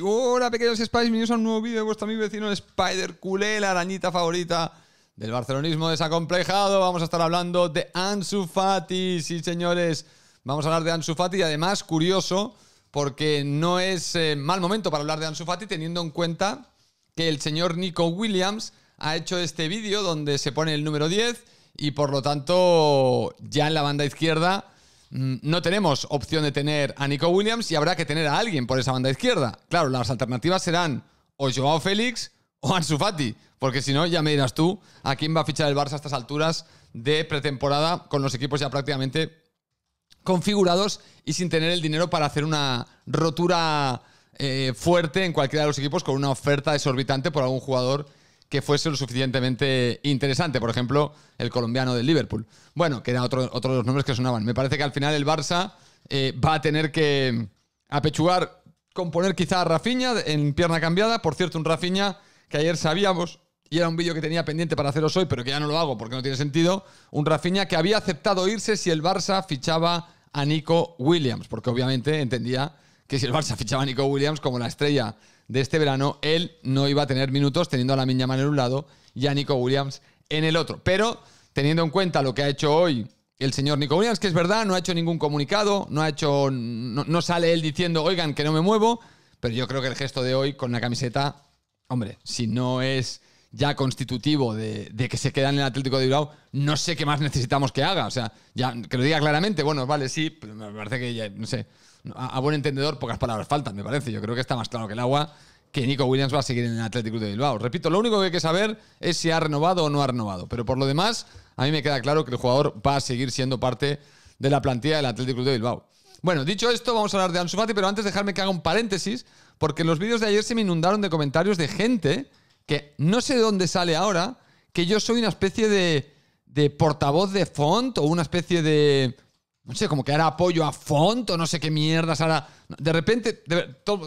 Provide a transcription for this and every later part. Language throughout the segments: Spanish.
Hola pequeños Spice, bienvenidos a un nuevo vídeo de vuestro amigo vecino Spider Culé, la arañita favorita del barcelonismo desacomplejado. Vamos a estar hablando de Ansu Fati, sí señores, vamos a hablar de Ansu Fati y además curioso porque no es eh, mal momento para hablar de Ansu Fati teniendo en cuenta que el señor Nico Williams ha hecho este vídeo donde se pone el número 10 y por lo tanto ya en la banda izquierda Mm, no tenemos opción de tener a Nico Williams y habrá que tener a alguien por esa banda izquierda. Claro, las alternativas serán o Joao Félix o Ansu Fati, porque si no, ya me dirás tú a quién va a fichar el Barça a estas alturas de pretemporada con los equipos ya prácticamente configurados y sin tener el dinero para hacer una rotura eh, fuerte en cualquiera de los equipos con una oferta exorbitante por algún jugador que fuese lo suficientemente interesante. Por ejemplo, el colombiano del Liverpool. Bueno, que era otro, de los nombres que sonaban. Me parece que al final el Barça eh, va a tener que apechugar, componer quizá a Rafinha en pierna cambiada. Por cierto, un Rafinha que ayer sabíamos, y era un vídeo que tenía pendiente para haceros hoy, pero que ya no lo hago porque no tiene sentido, un Rafinha que había aceptado irse si el Barça fichaba a Nico Williams, porque obviamente entendía que si el Barça fichaba a Nico Williams como la estrella de este verano, él no iba a tener minutos teniendo a la Minyama en un lado y a Nico Williams en el otro. Pero teniendo en cuenta lo que ha hecho hoy el señor Nico Williams, que es verdad, no ha hecho ningún comunicado, no ha hecho no, sale él diciendo, "Oigan, que no me muevo", pero yo creo que el gesto de hoy con la camiseta, hombre, si no es ya constitutivo de, que se quedan en el Atlético de Bilbao, no sé qué más necesitamos que haga. O sea, ya que lo diga claramente, bueno, vale, sí, pero me parece que ya, no sé a, buen entendedor, pocas palabras faltan, me parece. Yo creo que está más claro que el agua que Nico Williams va a seguir en el Atlético de Bilbao. Repito, lo único que hay que saber es si ha renovado o no ha renovado. Pero por lo demás, a mí me queda claro que el jugador va a seguir siendo parte de la plantilla del Atlético de Bilbao. Bueno, dicho esto, vamos a hablar de Ansu Fati, pero antes dejarme que haga un paréntesis, porque los vídeos de ayer se me inundaron de comentarios de gente que no sé de dónde sale ahora, que yo soy una especie de, de portavoz de Font o una especie de no sé, como que hará apoyo a fondo, no sé qué mierdas hará. De repente,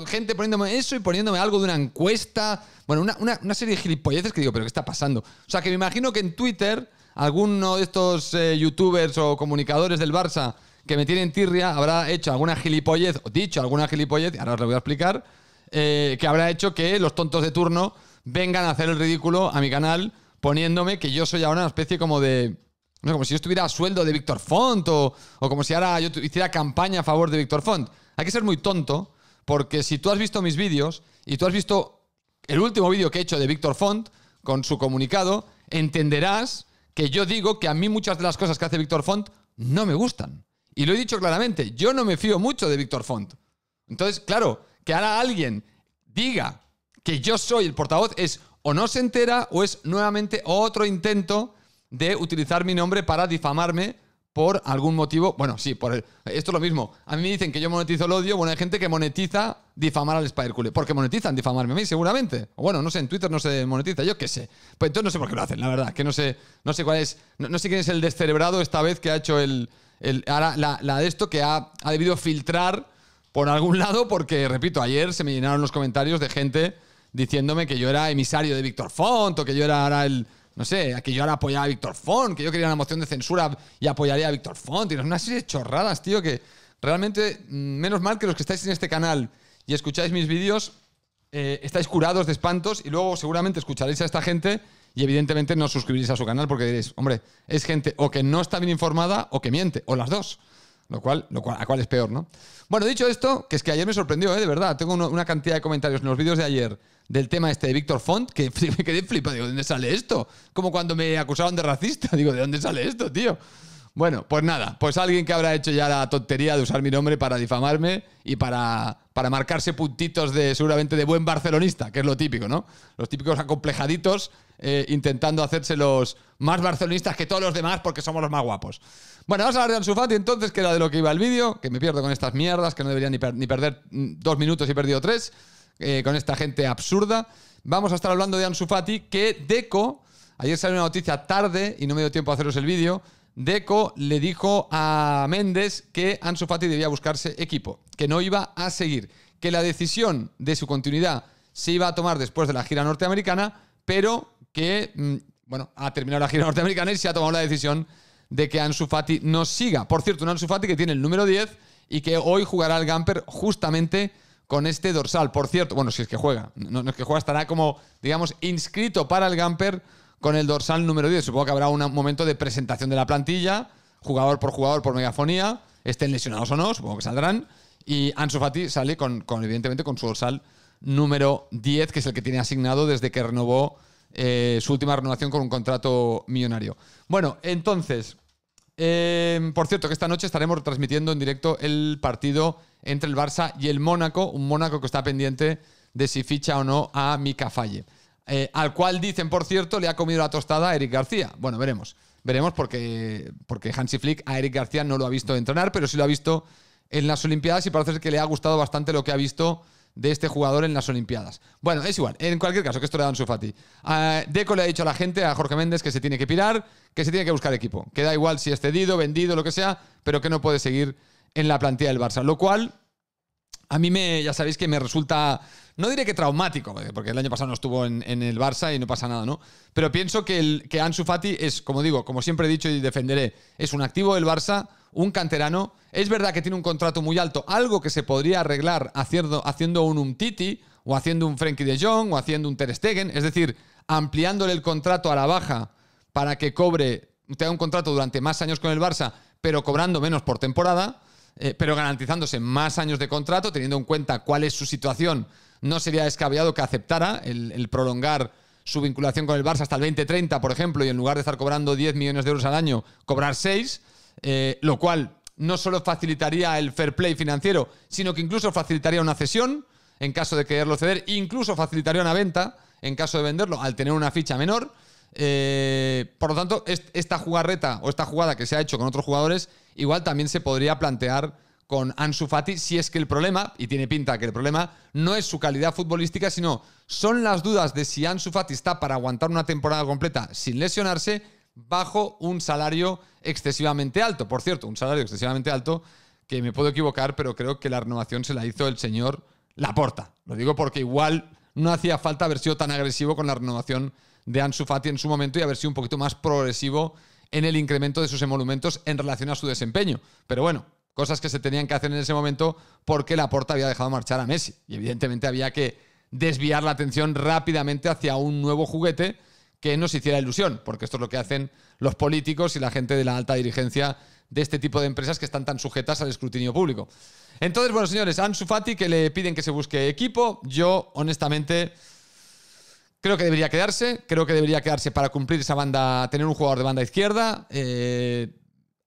gente poniéndome eso y poniéndome algo de una encuesta. Bueno, una, serie de gilipolleces que digo, pero ¿qué está pasando? O sea, que me imagino que en Twitter alguno de estos eh, youtubers o comunicadores del Barça que me tienen tirria habrá hecho alguna gilipollez, o dicho alguna gilipollez, ahora os lo voy a explicar, eh, que habrá hecho que los tontos de turno vengan a hacer el ridículo a mi canal poniéndome que yo soy ahora una especie como de no como si yo estuviera a sueldo de Víctor Font o, o, como si ahora yo hiciera campaña a favor de Víctor Font. Hay que ser muy tonto porque si tú has visto mis vídeos y tú has visto el último vídeo que he hecho de Víctor Font con su comunicado, entenderás que yo digo que a mí muchas de las cosas que hace Víctor Font no me gustan. Y lo he dicho claramente, yo no me fío mucho de Víctor Font. Entonces, claro, que ahora alguien diga que yo soy el portavoz es o no se entera o es nuevamente otro intento de utilizar mi nombre para difamarme por algún motivo. Bueno, sí, por esto es lo mismo. A mí me dicen que yo monetizo el odio. Bueno, hay gente que monetiza difamar al Spider-Cule. Porque monetizan difamarme a mí, seguramente. bueno, no sé, en Twitter no se monetiza, yo qué sé. Pues entonces no sé por qué lo hacen, la verdad. Que no sé, no sé cuál es. No, sé quién es el descerebrado esta vez que ha hecho el. la, de esto que ha, ha debido filtrar por algún lado, porque repito, ayer se me llenaron los comentarios de gente diciéndome que yo era emisario de Víctor Font o que yo era ahora el no sé, a que yo ahora apoyaba a Víctor Font, que yo quería una moción de censura y apoyaría a Víctor Font. Tienes una serie de chorradas, tío, que realmente, mm, menos mal que los que estáis en este canal y escucháis mis vídeos, eh, estáis curados de espantos y luego seguramente escucharéis a esta gente y evidentemente no suscribiréis a su canal porque diréis, hombre, es gente o que no está bien informada o que miente, o las dos. Lo cual, lo cual, cuál es peor, ¿no? Bueno, dicho esto, que es que ayer me sorprendió, ¿eh? de verdad. Tengo una cantidad de comentarios en los vídeos de ayer del tema este de Víctor Font, que me quedé flipado. Digo, ¿de dónde sale esto? Como cuando me acusaron de racista. Digo, ¿de dónde sale esto, tío? Bueno, pues nada, pues alguien que habrá hecho ya la tontería de usar mi nombre para difamarme y para, para marcarse puntitos de seguramente de buen barcelonista, que es lo típico, ¿no? Los típicos acomplejaditos eh, intentando hacerse los más barcelonistas que todos los demás porque somos los más guapos. Bueno, vamos a hablar de Anzufati entonces, que era de lo que iba el vídeo, que me pierdo con estas mierdas, que no debería ni, ni perder mm, dos minutos y he perdido tres. Eh, con esta gente absurda. Vamos a estar hablando de Ansu Fati, que Deco, ayer salió una noticia tarde y no me dio tiempo a haceros el vídeo, Deco le dijo a Méndez que Ansu Fati debía buscarse equipo, que no iba a seguir, que la decisión de su continuidad se iba a tomar después de la gira norteamericana, pero que, mm, bueno, ha terminado la gira norteamericana y se ha tomado la decisión de que Ansu Fati no siga. Por cierto, un Ansu Fati que tiene el número 10 y que hoy jugará al Gamper justamente con este dorsal. Por cierto, bueno, si es que juega, no, es que juega, estará como, digamos, inscrito para el Gamper con el dorsal número 10. Supongo que habrá un momento de presentación de la plantilla, jugador por jugador por megafonía, estén lesionados o no, supongo que saldrán. Y Ansu Fati sale con, evidentemente con su dorsal número 10, que es el que tiene asignado desde que renovó eh, su última renovación con un contrato millonario. Bueno, entonces, Em, por cierto, que esta noche estaremos transmitiendo en directo el partido entre el Barça y el Mónaco, un Mónaco que está pendiente de si ficha o no a Mika Falle. Eh, al cual dicen, por cierto, le ha comido la tostada a Eric García. Bueno, veremos. Veremos porque, porque Hansi Flick a Eric García no lo ha visto entrenar, pero sí lo ha visto en las Olimpiadas y parece que le ha gustado bastante lo que ha visto de este jugador en las Olimpiadas. Bueno, es igual. En cualquier caso, que esto le da Ansu Fati. Ah, Deco le ha dicho a la gente, a Jorge Méndez, que se tiene que pirar, que se tiene que buscar equipo. Que da igual si es cedido, vendido, lo que sea, pero que no puede seguir en la plantilla del Barça. Lo cual, a mí me, ya sabéis que me resulta, no diré que traumático, eh, porque el año pasado no estuvo en, el Barça y no pasa nada, ¿no? Pero pienso que, el, que Ansu Fati es, como digo, como siempre he dicho y defenderé, es un activo del Barça, un canterano. Es verdad que tiene un contrato muy alto, algo que se podría arreglar haciendo, un Umtiti, o haciendo un Frenkie de Jong, o haciendo un Ter Stegen, es decir, ampliándole el contrato a la baja para que cobre, tenga un contrato durante más años con el Barça, pero cobrando menos por temporada, eh, pero garantizándose más años de contrato, teniendo en cuenta cuál es su situación, no sería descabellado que aceptara el, el prolongar su vinculación con el Barça hasta el 2030, por ejemplo, y en lugar de estar cobrando 10 millones de euros al año, cobrar 6 eh, lo cual no solo facilitaría el fair play financiero, sino que incluso facilitaría una cesión en caso de quererlo ceder, incluso facilitaría una venta en caso de venderlo al tener una ficha menor. Eh, por lo tanto, esta jugarreta o esta jugada que se ha hecho con otros jugadores, igual también se podría plantear con Ansu Fati si es que el problema, y tiene pinta que el problema, no es su calidad futbolística, sino son las dudas de si Ansu Fati está para aguantar una temporada completa sin lesionarse bajo un salario excesivamente alto. Por cierto, un salario excesivamente alto que me puedo equivocar, pero creo que la renovación se la hizo el señor Laporta. Lo digo porque igual no hacía falta haber sido tan agresivo con la renovación de Ansu Fati en su momento y haber sido un poquito más progresivo en el incremento de sus emolumentos en relación a su desempeño. Pero bueno, cosas que se tenían que hacer en ese momento porque Laporta había dejado marchar a Messi y evidentemente había que desviar la atención rápidamente hacia un nuevo juguete que nos hiciera ilusión, porque esto es lo que hacen los políticos y la gente de la alta dirigencia de este tipo de empresas que están tan sujetas al escrutinio público. Entonces, bueno, señores, Ansu Fati que le piden que se busque equipo, yo honestamente creo que debería quedarse, creo que debería quedarse para cumplir esa banda, tener un jugador de banda izquierda. Eh,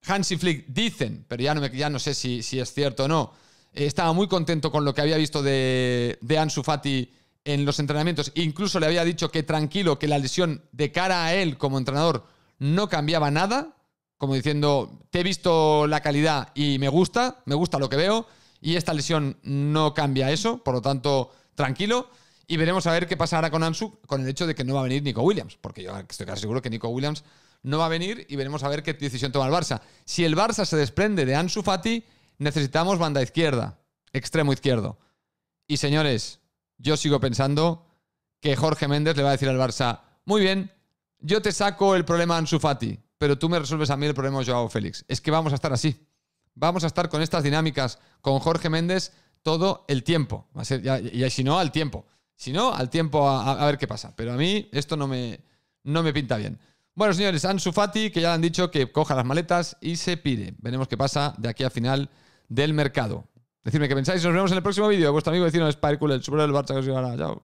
Hansi Flick dicen, pero ya no, ya no sé si, es cierto o no, eh, estaba muy contento con lo que había visto de, de Ansu Fati en los entrenamientos. Incluso le había dicho que tranquilo, que la lesión de cara a él como entrenador no cambiaba nada. Como diciendo, te he visto la calidad y me gusta, me gusta lo que veo. Y esta lesión no cambia eso, por lo tanto, tranquilo. Y veremos a ver qué pasará con Ansu con el hecho de que no va a venir Nico Williams, porque yo estoy casi seguro que Nico Williams no va a venir y veremos a ver qué decisión toma el Barça. Si el Barça se desprende de Ansu Fati, necesitamos banda izquierda, extremo izquierdo. Y señores, yo sigo pensando que Jorge Méndez le va a decir al Barça, muy bien, yo te saco el problema a Ansu Fati, pero tú me resuelves a mí el problema Joao Félix. Es que vamos a estar así. Vamos a estar con estas dinámicas con Jorge Méndez todo el tiempo. Y si no, al tiempo. Si no, al tiempo a, ver qué pasa. Pero a mí esto no me, no me pinta bien. Bueno, señores, Ansu Fati, que ya le han dicho que coja las maletas y se pide. Veremos qué pasa de aquí al final del mercado. Decidme qué pensáis. Nos vemos en el próximo vídeo. Vuestro amigo vecino Cool, el sobre del Barça que os llevará. Chao.